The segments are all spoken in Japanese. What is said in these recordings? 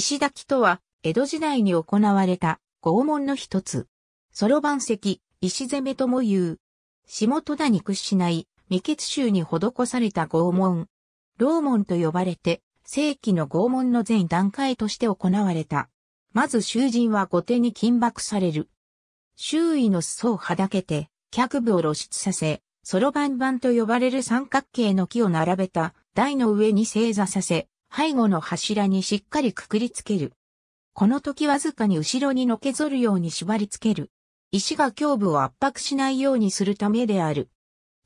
石炊きとは、江戸時代に行われた拷問の一つ。そろばん石、石攻めとも言う。下戸田に屈しない未決州に施された拷問。牢門と呼ばれて、正規の拷問の全段階として行われた。まず囚人は後手に緊縛される。周囲の裾をはだけて、脚部を露出させ、そろばん板と呼ばれる三角形の木を並べた台の上に正座させ、背後の柱にしっかりくくりつける。この時わずかに後ろにのけぞるように縛り付ける。石が胸部を圧迫しないようにするためである。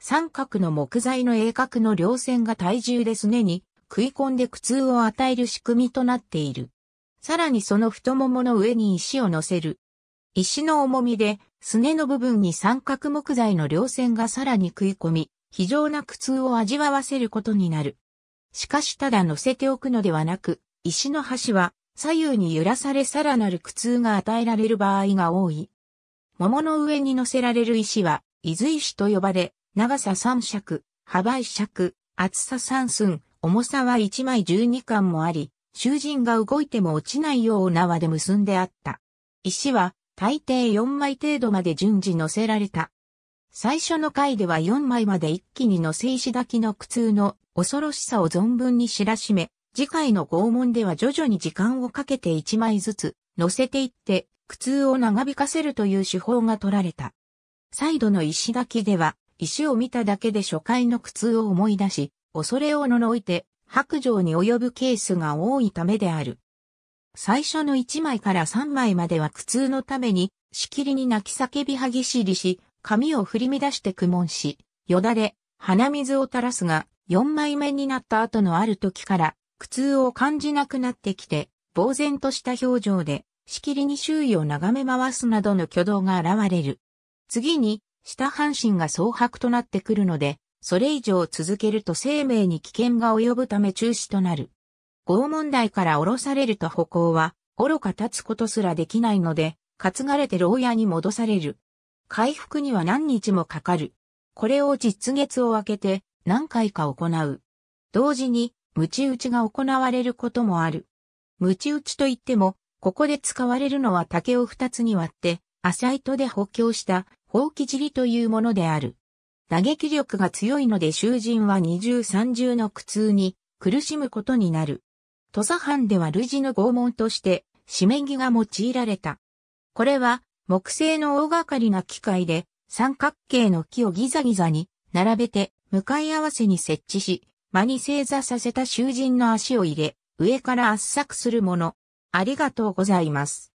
三角の木材の鋭角の両線が体重ですねに食い込んで苦痛を与える仕組みとなっている。さらにその太ももの上に石を乗せる。石の重みで、すねの部分に三角木材の両線がさらに食い込み、非常な苦痛を味わわせることになる。しかしただ乗せておくのではなく、石の端は左右に揺らされさらなる苦痛が与えられる場合が多い。桃の上に乗せられる石は、伊豆石と呼ばれ、長さ3尺、幅1尺、厚さ3寸、重さは1枚12貫もあり、囚人が動いても落ちないよう縄で結んであった。石は、大抵4枚程度まで順次乗せられた。最初の回では4枚まで一気に乗せ石垣の苦痛の恐ろしさを存分に知らしめ、次回の拷問では徐々に時間をかけて1枚ずつ乗せていって、苦痛を長引かせるという手法が取られた。再度の石垣では、石を見ただけで初回の苦痛を思い出し、恐れを呪いて白状に及ぶケースが多いためである。最初の1枚から3枚までは苦痛のために、しきりに泣き叫び歯ぎしりし、髪を振り乱して苦悶し、よだれ、鼻水を垂らすが、4枚目になった後のある時から、苦痛を感じなくなってきて、呆然とした表情で、しきりに周囲を眺め回すなどの挙動が現れる。次に、下半身が蒼白となってくるので、それ以上続けると生命に危険が及ぶため中止となる。拷問台から降ろされると歩行は、愚か立つことすらできないので、担がれて牢屋に戻される。回復には何日もかかる。これを実月を分けて何回か行う。同時に、鞭打ちが行われることもある。鞭打ちといっても、ここで使われるのは竹を二つに割って、麻糸で補強した、ほうき尻というものである。打撃力が強いので囚人は二重三重の苦痛に苦しむことになる。土佐藩では類似の拷問として、しめぎが用いられた。これは木製の大掛かりな機械で三角形の木をギザギザに並べて向かい合わせに設置し、間に正座させた囚人の足を入れ、上から圧搾するもの。ありがとうございます。